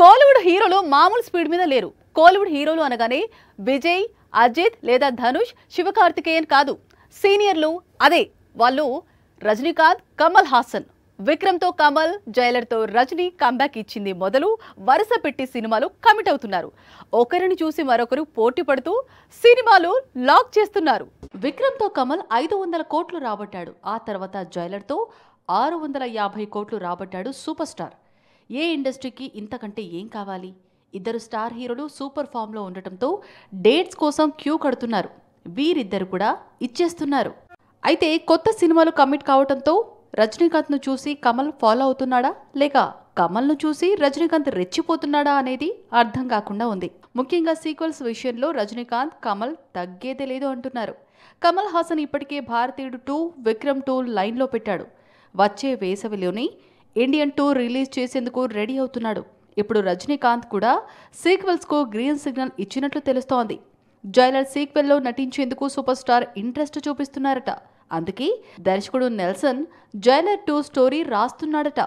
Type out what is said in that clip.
కోలీవుడ్ హీరోలు మామూలు స్పీడ్ మీద లేరు కోలీవుడ్ హీరోలు అనగానే విజయ్ అజిత్ లేదా ధనుష్ శివకార్తికేయన్ కాదు సీనియర్లు అదే వాళ్ళు రజనీకాంత్ కమల్ హాసన్ విక్రమ్తో కమల్ జైలర్తో రజనీ కంబ్యాక్ ఇచ్చింది మొదలు వరుస పెట్టి సినిమాలు కమిట్ అవుతున్నారు ఒకరిని చూసి మరొకరు పోటీ పడుతూ సినిమాలు లాక్ చేస్తున్నారు విక్రమ్తో కమల్ ఐదు వందల కోట్లు రాబట్టాడు ఆ తర్వాత జైలర్తో ఆరు వందల యాభై కోట్లు రాబట్టాడు సూపర్ స్టార్ ఏ ఇండస్ట్రీకి ఇంతకంటే ఏం కావాలి ఇద్దరు స్టార్ హీరోలు సూపర్ ఫామ్లో ఉండటంతో డేట్స్ కోసం క్యూ కడుతున్నారు వీరిద్దరు కూడా ఇచ్చేస్తున్నారు అయితే కొత్త సినిమాలు కమిట్ కావడంతో రజనీకాంత్ను చూసి కమల్ ఫాలో అవుతున్నాడా లేక కమల్ను చూసి రజనీకాంత్ రెచ్చిపోతున్నాడా అనేది అర్థం కాకుండా ఉంది ముఖ్యంగా సీక్వెల్స్ విషయంలో రజనీకాంత్ కమల్ తగ్గేదే లేదు అంటున్నారు కమల్ హాసన్ ఇప్పటికే భారతీయుడు టూ విక్రమ్ టూ లైన్లో పెట్టాడు వచ్చే వేసవిలోని ఇండియన్ టూ రిలీజ్ చేసేందుకు రెడీ అవుతున్నాడు ఇప్పుడు రజనీకాంత్ కూడా సీక్వెల్స్కు గ్రీన్ సిగ్నల్ ఇచ్చినట్లు తెలుస్తోంది జైలర్ సీక్వెల్లో నటించేందుకు సూపర్ స్టార్ ఇంట్రెస్ట్ చూపిస్తున్నారట అందుకే దర్శకుడు నెల్సన్ జైలర్ టూ స్టోరీ రాస్తున్నాడట